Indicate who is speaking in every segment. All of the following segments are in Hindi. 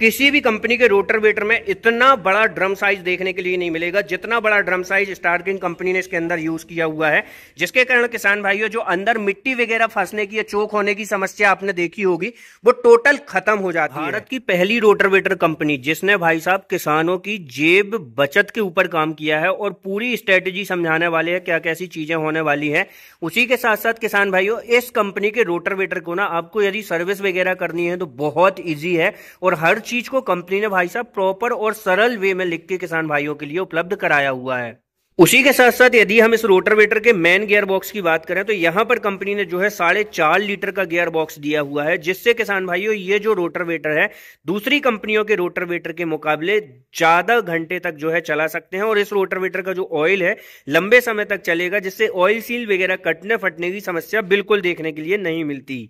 Speaker 1: किसी भी कंपनी के रोटर वेटर में इतना बड़ा ड्रम साइज देखने के लिए नहीं मिलेगा जितना बड़ा ड्रम साइज स्टारकिंग कंपनी ने इसके अंदर यूज किया हुआ है जिसके कारण किसान भाइयों जो अंदर मिट्टी वगैरह फंसने की या चोक होने की समस्या आपने देखी होगी वो टोटल खत्म हो जाती भारत है भारत की पहली रोटर वेटर कंपनी जिसने भाई साहब किसानों की जेब बचत के ऊपर काम किया है और पूरी स्ट्रेटेजी समझाने वाले है क्या कैसी चीजें होने वाली है उसी के साथ साथ किसान भाइयों इस कंपनी के रोटर वेटर को ना आपको यदि सर्विस वगैरह करनी है तो बहुत ईजी है और हर चीज को कंपनी ने भाई साहब प्रॉपर और सरल वे में लिख के किसान भाइयों के लिए उपलब्ध कराया हुआ है उसी के साथ साथ यदि हम इस रोटरवेटर के मेन गियर बॉक्स की बात करें तो यहाँ पर कंपनी ने जो है साढ़े चार लीटर का गियर बॉक्स दिया हुआ है जिससे किसान भाइयों ये जो रोटरवेटर है दूसरी कंपनियों के रोटरवेटर के मुकाबले ज्यादा घंटे तक जो है चला सकते हैं और इस रोटरवेटर का जो ऑयल है लंबे समय तक चलेगा जिससे ऑयल सील वगैरह कटने फटने की समस्या बिल्कुल देखने के लिए नहीं मिलती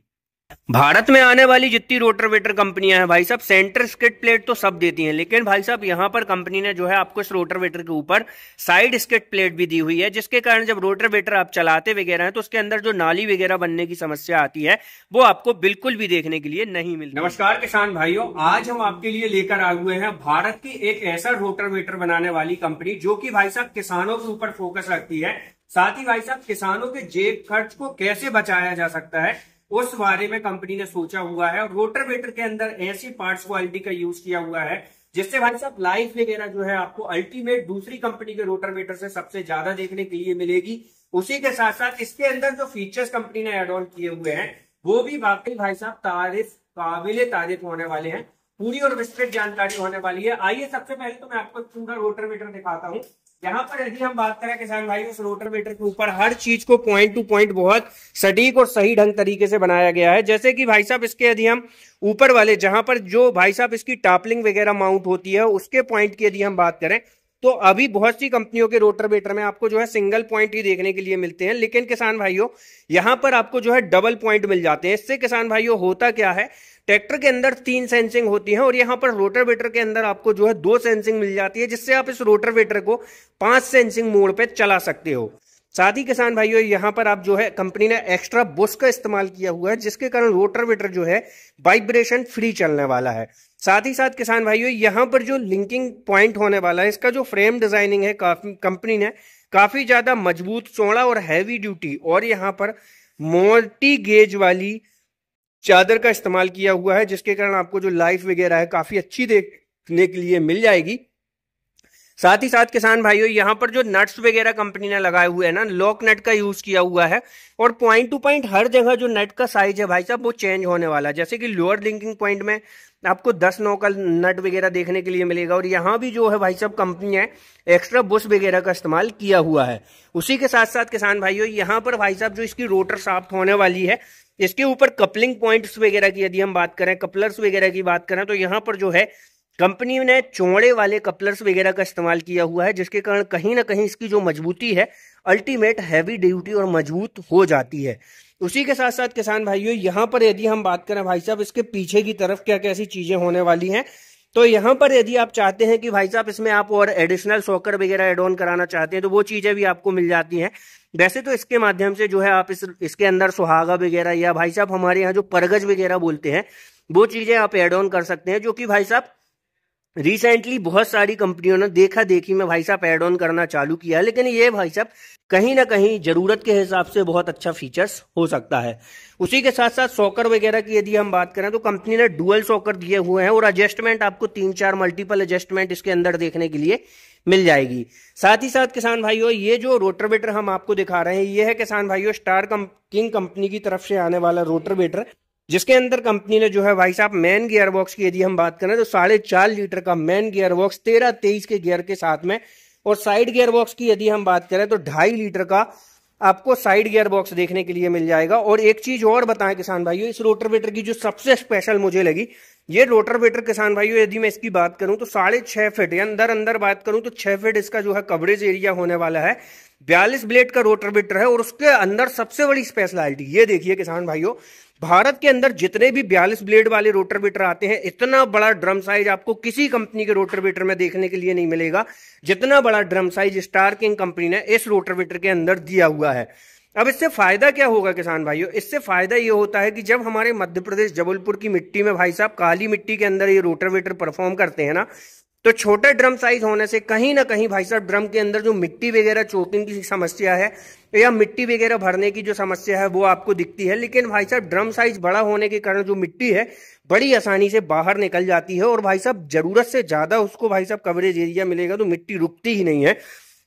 Speaker 1: भारत में आने वाली जितनी रोटर वेटर कंपनियां हैं भाई साहब सेंटर स्किट प्लेट तो सब देती हैं लेकिन भाई साहब यहां पर कंपनी ने जो है आपको इस रोटर वेटर के ऊपर साइड स्किट प्लेट भी दी हुई है जिसके कारण जब रोटर वेटर आप चलाते वगैरह हैं तो उसके अंदर जो नाली वगैरह बनने की समस्या आती है वो आपको बिल्कुल भी देखने के लिए नहीं मिलती नमस्कार किसान भाइयों आज हम आपके लिए लेकर आए हुए हैं भारत की एक ऐसा रोटर वेटर बनाने वाली कंपनी जो की भाई साहब किसानों के ऊपर फोकस रखती है साथ ही भाई साहब किसानों के जेब खर्च को कैसे बचाया जा सकता है उस बारे में कंपनी ने सोचा हुआ है और रोटरवेटर के अंदर ऐसी पार्ट्स क्वालिटी का यूज किया हुआ है जिससे भाई साहब लाइफ वगैरह जो है आपको अल्टीमेट दूसरी कंपनी के रोटरवेटर से सबसे ज्यादा देखने के लिए मिलेगी उसी के साथ साथ इसके अंदर जो फीचर्स कंपनी ने एड ऑन किए हुए हैं वो भी वाकई भाई साहब तारीफ काबिल तारीफ होने वाले हैं पूरी और विस्तृत जानकारी होने वाली है आइए सबसे पहले तो मैं आपको पूरा रोटरवेटर दिखाता हूँ यहाँ पर यदि हम बात करें किसान भाई उस रोटर वेटर के ऊपर हर चीज को पॉइंट टू पॉइंट बहुत सटीक और सही ढंग तरीके से बनाया गया है जैसे कि भाई साहब इसके यदि हम ऊपर वाले जहां पर जो भाई साहब इसकी टापलिंग वगैरह माउंट होती है उसके पॉइंट की यदि हम बात करें तो अभी बहुत सी कंपनियों के रोटर बेटर में आपको जो है सिंगल पॉइंट ही देखने के लिए मिलते हैं लेकिन किसान भाइयों यहां पर आपको जो है डबल पॉइंट मिल जाते हैं इससे किसान भाइयों होता क्या है ट्रैक्टर के अंदर तीन सेंसिंग होती हैं और यहाँ पर रोटर वेटर के अंदर आपको जो है दो सेंसिंग मिल जाती है जिससे आप इस रोटर वेटर को पांच सेंसिंग मोड पे चला सकते हो साथ ही किसान भाइयों यहाँ पर आप जो है कंपनी ने एक्स्ट्रा बुश का इस्तेमाल किया हुआ है जिसके कारण रोटर वेटर जो है वाइब्रेशन फ्री चलने वाला है साथ ही साथ किसान भाइयों यहाँ पर जो लिंकिंग पॉइंट होने वाला है इसका जो फ्रेम डिजाइनिंग है कंपनी ने काफी ज्यादा मजबूत चौड़ा और हैवी ड्यूटी और यहाँ पर मोटी गेज वाली चादर का इस्तेमाल किया हुआ है जिसके कारण आपको जो लाइफ वगैरह है काफ़ी अच्छी देखने के लिए मिल जाएगी साथ ही साथ किसान भाइयों यहाँ पर जो नट्स वगैरह कंपनी ने लगाए हुए हैं ना लॉक नट का यूज किया हुआ है और पॉइंट टू पॉइंट हर जगह जो नट का साइज है भाई साहब वो चेंज होने वाला है जैसे कि लोअर लिंकिंग पॉइंट में आपको दस नौ का नट वगैरह देखने के लिए मिलेगा और यहाँ भी जो है भाई साहब कंपनी है एक्स्ट्रा बुश वगैरह का इस्तेमाल किया हुआ है उसी के साथ साथ किसान भाइयों यहाँ पर भाई साहब जो इसकी रोटर साफ होने वाली है इसके ऊपर कपलिंग पॉइंट्स वगैरह की यदि हम बात करें कपलर्स वगैरह की बात करें तो यहाँ पर जो है कंपनी ने चौड़े वाले कपलर्स वगैरह का इस्तेमाल किया हुआ है जिसके कारण कहीं ना कहीं इसकी जो मजबूती है अल्टीमेट हैवी ड्यूटी और मजबूत हो जाती है उसी के साथ साथ किसान भाइयों यहाँ पर यदि हम बात करें भाई साहब इसके पीछे की तरफ क्या क्या ऐसी चीजें होने वाली हैं तो यहाँ पर यदि आप चाहते हैं कि भाई साहब इसमें आप और एडिशनल सॉकर वगैरह एड ऑन कराना चाहते हैं तो वो चीज़ें भी आपको मिल जाती हैं वैसे तो इसके माध्यम से जो है आप इस इसके अंदर सुहागा वगैरह या भाई साहब हमारे यहाँ जो परगज वगैरह बोलते हैं वो चीज़ें आप एड ऑन कर सकते हैं जो कि भाई साहब रिसेंटली बहुत सारी कंपनियों ने देखा देखी में भाई साहब एड ऑन करना चालू किया लेकिन ये भाई साहब कहीं ना कहीं जरूरत के हिसाब से बहुत अच्छा फीचर्स हो सकता है उसी के साथ साथ सॉकर वगैरह की यदि हम बात करें तो कंपनी ने डुअल सॉकर दिए हुए हैं और एडजस्टमेंट आपको तीन चार मल्टीपल एडजस्टमेंट इसके अंदर देखने के लिए मिल जाएगी साथ ही साथ किसान भाइयों ये जो रोटरवेटर हम आपको दिखा रहे हैं ये है किसान भाइयों स्टार किंग कंपनी की तरफ से आने वाला रोटरवेटर जिसके अंदर कंपनी ने जो है भाई साहब मैन गियर बॉक्स की यदि हम बात करें तो साढ़े चार लीटर का मैन गियर बॉक्स तेरह तेईस के गियर के साथ में और साइड गियर बॉक्स की यदि हम बात करें तो ढाई लीटर का आपको साइड गियर बॉक्स देखने के लिए मिल जाएगा और एक चीज और बताएं किसान भाइयों इस रोटर वेटर की जो सबसे स्पेशल मुझे लगी ये रोटर वेटर किसान भाइयों यदि मैं इसकी बात करूं तो साढ़े छह फिट अंदर अंदर बात करूं तो छह फिट इसका जो है कवरेज एरिया होने वाला है बयालीस ब्लेड का रोटरवेटर है और उसके अंदर सबसे बड़ी स्पेशलिटी ये देखिए किसान भाइयों भारत के अंदर जितने भी बयालीस ब्लेड वाले रोटरवेटर आते हैं इतना बड़ा ड्रम साइज आपको किसी कंपनी के रोटरवेटर में देखने के लिए नहीं मिलेगा जितना बड़ा drum size Star King company ने इस रोटरवेटर के अंदर दिया हुआ है अब इससे फायदा क्या होगा किसान भाइयों इससे फायदा ये होता है कि जब हमारे मध्य प्रदेश जबलपुर की मिट्टी में भाई साहब काली मिट्टी के अंदर ये रोटरवेटर परफॉर्म करते हैं ना तो छोटे ड्रम साइज होने से कहीं ना कहीं भाई साहब ड्रम के अंदर जो मिट्टी वगैरह चोकिंग की समस्या है या मिट्टी वगैरह भरने की जो समस्या है वो आपको दिखती है लेकिन भाई साहब ड्रम साइज बड़ा होने के कारण जो मिट्टी है बड़ी आसानी से बाहर निकल जाती है और भाई साहब जरूरत से ज्यादा उसको भाई साहब कवरेज एरिया मिलेगा तो मिट्टी रुकती ही नहीं है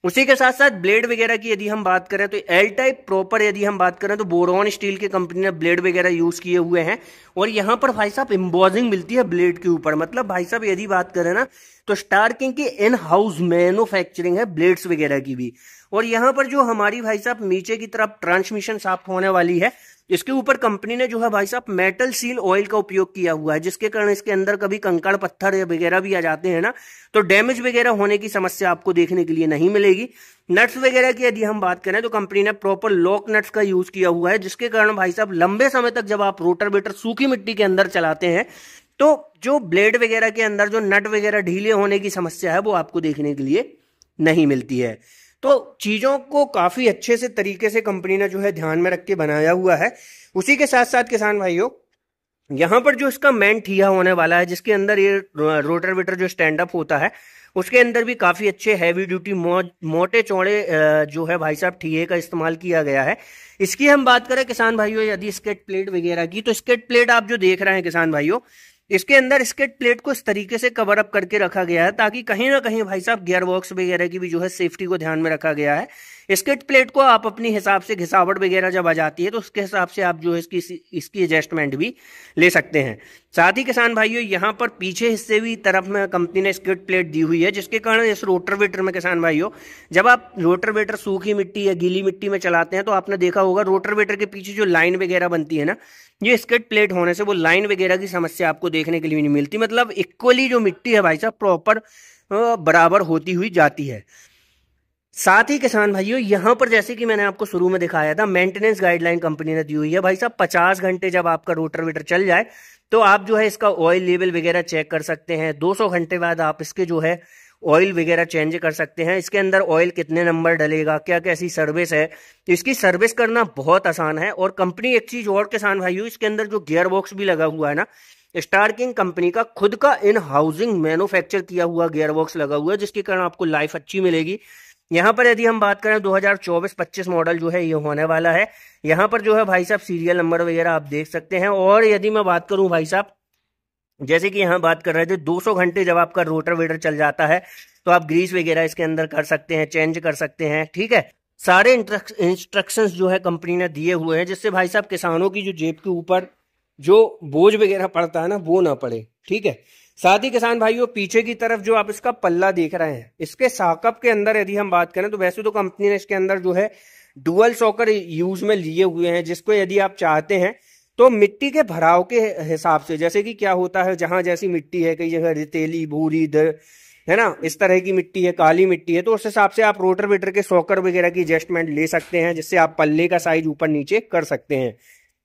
Speaker 1: उसी के साथ साथ ब्लेड वगैरह की यदि हम बात करें तो एल टाइप प्रॉपर यदि हम बात करें तो बोरॉन स्टील की कंपनी ने ब्लेड वगैरह यूज किए हुए हैं और यहाँ पर भाई साहब एम्बॉजिंग मिलती है ब्लेड के ऊपर मतलब भाई साहब यदि बात करें ना तो स्टार किंग की इन हाउस मैन्युफैक्चरिंग है ब्लेड्स वगैरह की भी और यहाँ पर जो हमारी भाई साहब नीचे की तरफ ट्रांसमिशन साफ होने वाली है इसके ऊपर कंपनी ने जो है भाई साहब मेटल सील ऑयल का उपयोग किया हुआ है जिसके कारण इसके अंदर कभी कंकड़ पत्थर वगैरह भी आ जाते हैं ना तो डैमेज वगैरह होने की समस्या आपको देखने के लिए नहीं मिलेगी नट्स वगैरह की यदि हम बात करें तो कंपनी ने प्रॉपर लॉक नट्स का यूज किया हुआ है जिसके कारण भाई साहब लंबे समय तक जब आप रोटर बेटर सूखी मिट्टी के अंदर चलाते हैं तो जो ब्लेड वगैरह के अंदर जो नट वगैरह ढीले होने की समस्या है वो आपको देखने के लिए नहीं मिलती है तो चीज़ों को काफ़ी अच्छे से तरीके से कंपनी ने जो है ध्यान में रख के बनाया हुआ है उसी के साथ साथ किसान भाइयों यहाँ पर जो इसका मेन ठिया होने वाला है जिसके अंदर ये रोटर वेटर जो स्टैंड अप होता है उसके अंदर भी काफ़ी अच्छे हैवी ड्यूटी मो, मोटे चौड़े जो है भाई साहब ठिए का इस्तेमाल किया गया है इसकी हम बात करें किसान भाइयों यदि स्केट प्लेट वगैरह की तो स्केट प्लेट आप जो देख रहे हैं किसान भाइयों इसके अंदर स्केट प्लेट को इस तरीके से कवर अप करके रखा गया है ताकि कहीं ना कहीं भाई साहब गियर बॉक्स वगैरह की भी जो है सेफ्टी को ध्यान में रखा गया है स्केट प्लेट को आप अपने हिसाब से घिसावट वगैरह जब आ जाती है तो उसके हिसाब से आप जो है इसकी इसकी एडजस्टमेंट भी ले सकते हैं साथ ही किसान भाइयों यहाँ पर पीछे हिस्से भी तरफ में कंपनी ने स्केट प्लेट दी हुई है जिसके कारण इस रोटर वेटर में किसान भाइयों जब आप रोटर वेटर सूखी मिट्टी या गीली मिट्टी में चलाते हैं तो आपने देखा होगा रोटर वेटर के पीछे जो लाइन वगैरह बनती है ना ये स्कट प्लेट होने से वो लाइन वगैरह की समस्या आपको देखने के लिए नहीं मिलती मतलब इक्वली जो मिट्टी है भाई साहब प्रॉपर बराबर होती हुई जाती है साथ ही किसान भाइयों यहाँ पर जैसे कि मैंने आपको शुरू में दिखाया था मेंटेनेंस गाइडलाइन कंपनी ने दी हुई है भाई साहब पचास घंटे जब आपका रोटर वेटर चल जाए तो आप जो है इसका ऑयल लेवल वगैरह चेक कर सकते हैं दो घंटे बाद आप इसके जो है ऑयल वगैरह चेंज कर सकते हैं इसके अंदर ऑयल कितने नंबर डलेगा क्या कैसी सर्विस है तो इसकी सर्विस करना बहुत आसान है और कंपनी एक चीज़ और किसान भाइयों इसके अंदर जो गियर बॉक्स भी लगा हुआ है ना स्टार किंग कंपनी का खुद का इन हाउसिंग मैन्युफैक्चर किया हुआ गियर बॉक्स लगा हुआ है जिसके कारण आपको लाइफ अच्छी मिलेगी यहाँ पर यदि हम बात करें 2024-25 मॉडल जो है ये होने वाला है यहाँ पर जो है भाई साहब सीरियल नंबर वगैरह आप देख सकते हैं और यदि मैं बात करूँ भाई साहब जैसे कि यहाँ बात कर रहे थे 200 घंटे जब आपका रोटर वेटर चल जाता है तो आप ग्रीस वगैरह इसके अंदर कर सकते हैं चेंज कर सकते हैं ठीक है सारे इंस्ट्रक्शन जो है कंपनी ने दिए हुए हैं जिससे भाई साहब किसानों की जो जेब के ऊपर जो बोझ वगैरह पड़ता है ना वो ना पड़े ठीक है साथ ही किसान भाइयों पीछे की तरफ जो आप इसका पल्ला देख रहे हैं इसके साकअप के अंदर यदि हम बात करें तो वैसे तो कंपनी ने इसके अंदर जो है डुअल सॉकर यूज में लिए हुए हैं जिसको यदि आप चाहते हैं तो मिट्टी के भराव के हिसाब से जैसे कि क्या होता है जहां जैसी मिट्टी है कई जगह रितेली भूरी दर है ना इस तरह की मिट्टी है काली मिट्टी है तो उस हिसाब से आप रोटर वेटर के सॉकर वगैरह की एडजस्टमेंट ले सकते हैं जिससे आप पल्ले का साइज ऊपर नीचे कर सकते हैं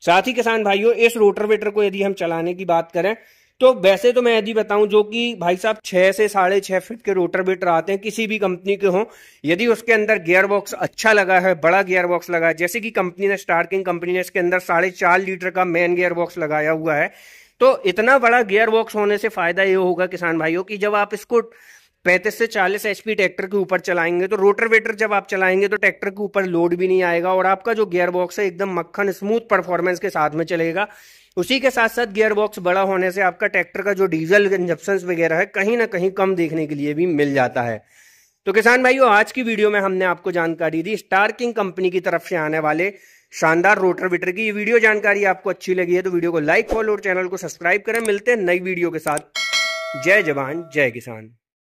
Speaker 1: साथ ही किसान भाइयों इस रोटर वेटर को यदि हम चलाने की बात करें तो वैसे तो मैं यदि बताऊं जो कि भाई साहब छह से साढ़े छह फिट के रोटर बेटर आते हैं किसी भी कंपनी के हो यदि उसके अंदर गियर बॉक्स अच्छा लगा है बड़ा गियर बॉक्स लगा है जैसे कि कंपनी ने स्टार्किंग कंपनी ने इसके अंदर साढ़े चार लीटर का मेन गियर बॉक्स लगाया हुआ है तो इतना बड़ा गियर बॉक्स होने से फायदा ये होगा किसान भाइयों की जब आप इसको पैंतीस से चालीस एचपी ट्रैक्टर के ऊपर चलाएंगे तो रोटर वेटर जब आप चलाएंगे तो ट्रैक्टर के ऊपर लोड भी नहीं आएगा और आपका जो गियर बॉक्स है एकदम मक्खन स्मूथ परफॉर्मेंस के साथ में चलेगा उसी के साथ साथ गियर बॉक्स बड़ा होने से आपका ट्रैक्टर का जो डीजल इंजप्शन वगैरह है कहीं ना कहीं कम देखने के लिए भी मिल जाता है तो किसान भाइयों आज की वीडियो में हमने आपको जानकारी दी स्टार किंग कंपनी की तरफ से आने वाले शानदार रोटर विटर की ये वीडियो जानकारी आपको अच्छी लगी है तो वीडियो को लाइक फॉलो और चैनल को सब्सक्राइब करें मिलते हैं नई वीडियो के साथ जय जवान जय किसान